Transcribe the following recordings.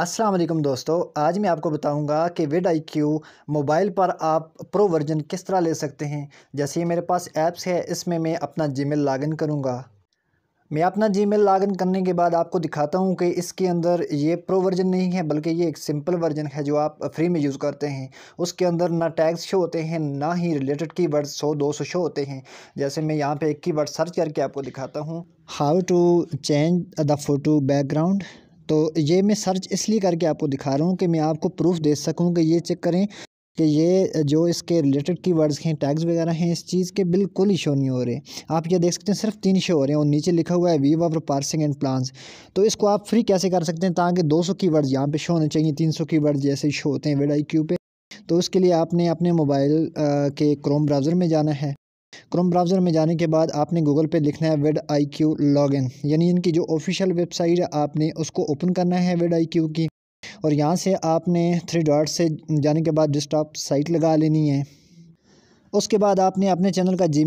अस्सलाम वालेकुम दोस्तों आज मैं आपको बताऊंगा कि विड आई क्यू मोबाइल पर आप प्रो वर्जन किस तरह ले सकते हैं जैसे ये मेरे पास ऐप्स है इसमें मैं अपना जी मेल लॉगिन करूँगा मैं अपना जी मेल लॉगिन करने के बाद आपको दिखाता हूँ कि इसके अंदर ये प्रो वर्जन नहीं है बल्कि ये एक सिंपल वर्जन है जो आप फ्री में यूज़ करते हैं उसके अंदर ना टैग्स शो होते हैं ना ही रिलेटेड की वर्ड सौ दो सौ शो होते हैं जैसे मैं यहाँ पर एक की वर्ड सर्च करके आपको दिखाता हूँ how to change the photo background तो ये मैं सर्च इसलिए करके आपको दिखा रहा हूँ कि मैं आपको प्रूफ दे सकूँ कि ये चेक करें कि ये जो इसके रिलेटेड की वर्ड्स हैं टैग्स वगैरह हैं इस चीज़ के बिल्कुल ही शो नहीं हो रहे आप ये देख सकते हैं सिर्फ तीन शो हो रहे हैं और नीचे लिखा हुआ है वी वावर पार्सिंग एंड प्लान्स तो इसको आप फ्री कैसे कर सकते हैं ताकि 200 की वर्ड्स यहाँ पर शो होने चाहिए 300 की वर्ड्स जैसे शो होते हैं वेड आई क्यू पे तो उसके लिए आपने अपने मोबाइल के क्रोम ब्राउज़र में जाना है क्रोम ब्राउज़र में जाने के बाद आपने गूगल पे लिखना है वेड आई क्यू लॉग इन यानी इनकी जो ऑफिशियल वेबसाइट है आपने उसको ओपन करना है वेड आई क्यू की और यहाँ से आपने थ्री डॉट से जाने के बाद डिस्टॉप साइट लगा लेनी है उसके बाद आपने अपने चैनल का जी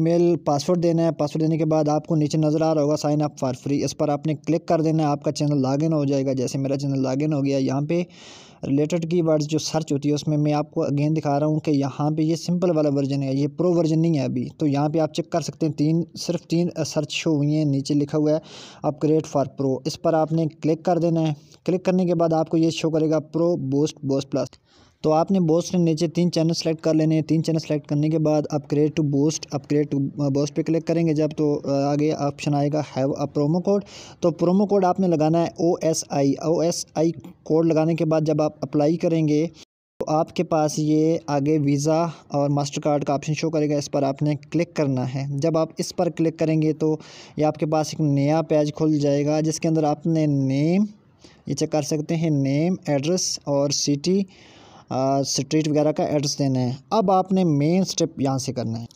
पासवर्ड देना है पासवर्ड देने के बाद आपको नीचे नज़र आ रहा होगा साइन अप फॉर फ्री इस पर आपने क्लिक कर देना है आपका चैनल लॉगिन हो जाएगा जैसे मेरा चैनल लॉगिन हो गया यहाँ पे रिलेटेड कीवर्ड्स जो सर्च होती है उसमें मैं आपको अगेन दिखा रहा हूँ कि यहाँ पे ये सिंपल वाला वर्जन है ये प्रो वर्जन नहीं है अभी तो यहाँ पे आप चेक कर सकते हैं तीन सिर्फ तीन सर्च शो हुई हैं नीचे लिखा हुआ है आप क्रिएट फॉर प्रो इस पर आपने क्लिक कर देना है क्लिक करने के बाद आपको ये शो करेगा प्रो बोस्ट बोस्ट प्लस तो आपने बोस्ट के नीचे तीन चैनल सेलेक्ट कर लेने हैं तीन चैनल सेलेक्ट करने के बाद upgrade to boost upgrade to boost पे क्लिक करेंगे जब तो uh, आगे ऑप्शन आएगा हैव अ प्रोमो कोड तो प्रोमो कोड आपने लगाना है O S I O S I code लगाने के बाद जब आप अप्लाई करेंगे तो आपके पास ये आगे वीज़ा और मास्टर कार्ड का ऑप्शन शो करेगा इस पर आपने क्लिक करना है जब आप इस पर क्लिक करेंगे तो ये आपके पास एक नया पेज खुल जाएगा जिसके अंदर आपने नेम ये चेक कर सकते हैं नेम एड्रेस और सिटी स्ट्रीट वगैरह का एड्रेस देना है अब आपने मेन स्टेप यहाँ से करना है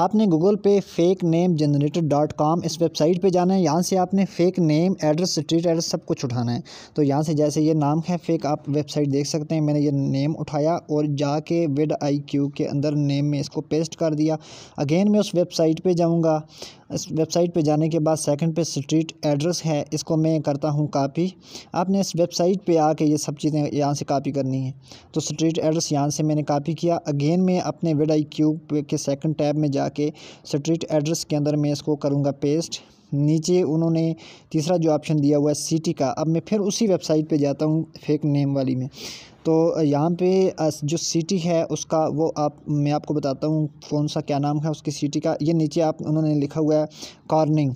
आपने गूगल पे fake name generator dot com इस वेबसाइट पे जाना है यहाँ से आपने fake name address street address सब कुछ उठाना है तो यहाँ से जैसे ये नाम है फेक आप वेबसाइट देख सकते हैं मैंने ये नेम उठाया और जाके वेड आई क्यू के अंदर नेम में इसको पेस्ट कर दिया अगेन मैं उस वेबसाइट पे जाऊँगा इस वेबसाइट पे जाने के बाद सेकंड पे स्ट्रीट एड्रेस है इसको मैं करता हूँ कापी आपने इस वेबसाइट पे आके ये सब चीज़ें यहाँ से कापी करनी है तो स्ट्रीट एड्रेस यहाँ से मैंने कापी किया अगेन मैं अपने वेड आई क्यूब के सेकंड टैब में जाके स्ट्रीट एड्रेस के अंदर मैं इसको करूँगा पेस्ट नीचे उन्होंने तीसरा जो ऑप्शन दिया हुआ है सिटी का अब मैं फिर उसी वेबसाइट पे जाता हूँ फेक नेम वाली में तो यहाँ पे जो सिटी है उसका वो आप मैं आपको बताता हूँ कौन सा क्या नाम है उसकी सिटी का ये नीचे आप उन्होंने लिखा हुआ है कॉर्निंग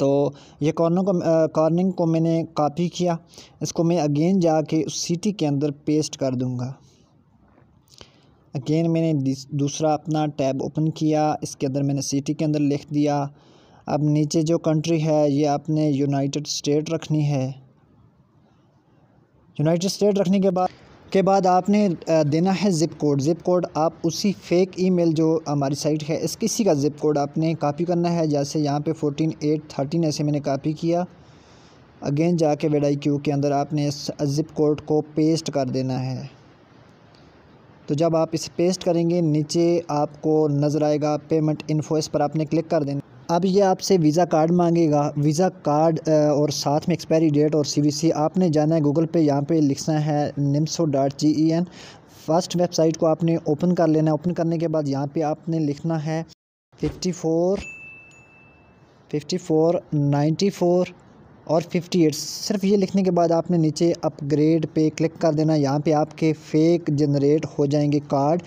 तो ये कॉर्नर को कॉर्निंग को मैंने कापी किया इसको मैं अगेन जाके उस सिटी के अंदर पेस्ट कर दूँगा अगेन मैंने दूसरा अपना टैब ओपन किया इसके अंदर मैंने सिटी के अंदर लिख दिया अब नीचे जो कंट्री है ये आपने यूनाइटेड स्टेट रखनी है यूनाइटेड स्टेट रखने के बाद के बाद आपने देना है ज़िप कोड ज़िप कोड आप उसी फेक ईमेल जो हमारी साइट है इस किसी का ज़िप कोड आपने कॉपी करना है जैसे यहाँ पे फोटीन एट थर्टीन ऐसे मैंने कॉपी किया अगेन जाके आई क्यू के अंदर आपने इस ज़िप कोड को पेस्ट कर देना है तो जब आप इसे पेस्ट करेंगे नीचे आपको नज़र आएगा पेमेंट इन्फो इस पर आपने क्लिक कर देना अब ये आपसे वीज़ा कार्ड मांगेगा वीज़ा कार्ड और साथ में एक्सपायरी डेट और सीवीसी आपने जाना है गूगल पे यहाँ पे लिखना है निम्सो dot G E N first website को आपने ओपन कर लेना है ओपन करने के बाद यहाँ पे आपने लिखना है fifty four fifty four ninety four और 58 सिर्फ ये लिखने के बाद आपने नीचे अपग्रेड पे क्लिक कर देना यहाँ पे आपके फेक जनरेट हो जाएंगे कार्ड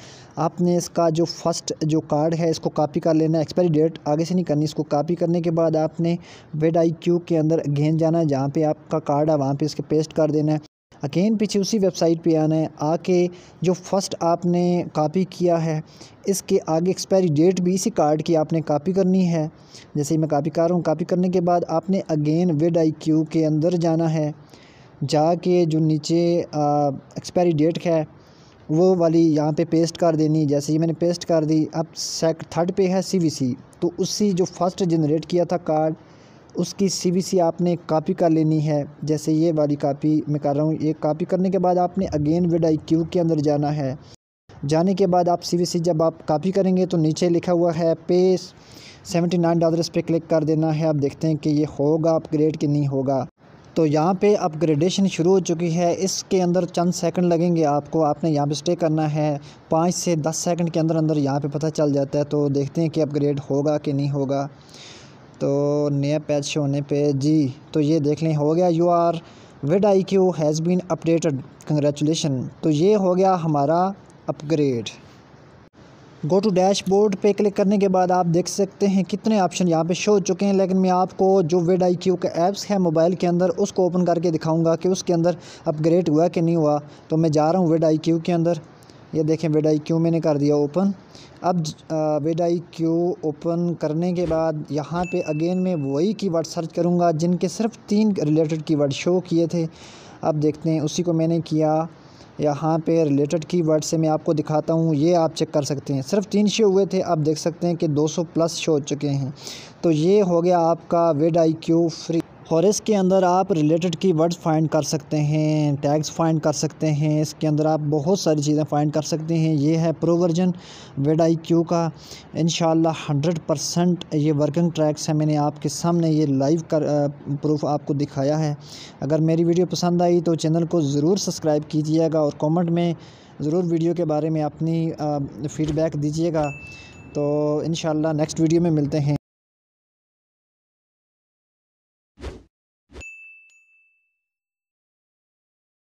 आपने इसका जो फर्स्ट जो कार्ड है इसको कॉपी कर लेना एक्सपायरी डेट आगे से नहीं करनी इसको कॉपी करने के बाद आपने वेड आई क्यू के अंदर घेन जाना है जहाँ पर आपका कार्ड है वहाँ पर इसके पेस्ट कर देना है अगेन पीछे उसी वेबसाइट पे आना है आके जो फ़र्स्ट आपने कापी किया है इसके आगे एक्सपायरी डेट भी इसी कार्ड की आपने कापी करनी है जैसे ही मैं कापी कर रहा हूँ कापी करने के बाद आपने अगेन वेड आई क्यू के अंदर जाना है जाके जो नीचे एक्सपायरी डेट है वो वाली यहाँ पे पेस्ट कर देनी जैसे ही मैंने पेस्ट कर दी अब सेक थर्ड पे है सीवीसी तो उसी जो फर्स्ट जनरेट किया था कार्ड उसकी सी आपने कापी कर लेनी है जैसे ये वाली कापी मैं कर रहा हूँ ये कापी करने के बाद आपने अगेन विड आई क्यू के अंदर जाना है जाने के बाद आप सी जब आप कापी करेंगे तो नीचे लिखा हुआ है पे सेवेंटी नाइन डॉलर्स पर क्लिक कर देना है आप देखते हैं कि ये होगा अपग्रेड कि नहीं होगा तो यहाँ पे अपग्रेडेशन शुरू हो चुकी है इसके अंदर चंद सेकंड लगेंगे आपको आपने यहाँ पे स्टे करना है पाँच से दस सेकंड के अंदर अंदर यहाँ पे पता चल जाता है तो देखते हैं कि अपग्रेड होगा कि नहीं होगा तो नया पैच होने पे जी तो ये देख लें हो गया you are vidIQ has been updated congratulation तो ये हो गया हमारा अपग्रेड गो टू डैशबोर्ड पे क्लिक करने के बाद आप देख सकते हैं कितने ऑप्शन यहाँ पे शो हो चुके हैं लेकिन मैं आपको जो विड आई क्यू का ऐप्स है मोबाइल के अंदर उसको ओपन करके दिखाऊंगा कि उसके अंदर अपग्रेड हुआ कि नहीं हुआ तो मैं जा रहा हूँ विड आई क्यू के अंदर ये देखें वेड आई क्यू मैंने कर दिया ओपन अब वेड आई क्यू ओपन करने के बाद यहाँ पे अगेन मैं वही कीवर्ड सर्च करूँगा जिनके सिर्फ तीन रिलेटेड कीवर्ड शो किए थे अब देखते हैं उसी को मैंने किया यहाँ पे रिलेटेड कीवर्ड से मैं आपको दिखाता हूँ ये आप चेक कर सकते हैं सिर्फ तीन शो हुए थे आप देख सकते हैं कि दो प्लस शो हो चुके हैं तो ये हो गया आपका vidIQ free forest के अंदर आप रिलेटेड की वर्ड्स फाइंड कर सकते हैं टैग्स फाइंड कर सकते हैं इसके अंदर आप बहुत सारी चीज़ें फाइंड कर सकते हैं ये है pro version vidIQ का इन हंड्रेड परसेंट ये वर्किंग ट्रैक्स है मैंने आपके सामने ये लाइव कर प्रूफ आपको दिखाया है अगर मेरी वीडियो पसंद आई तो चैनल को ज़रूर सब्सक्राइब कीजिएगा और कॉमेंट में ज़रूर वीडियो के बारे में अपनी फ़ीडबैक दीजिएगा तो इन नेक्स्ट वीडियो में मिलते हैं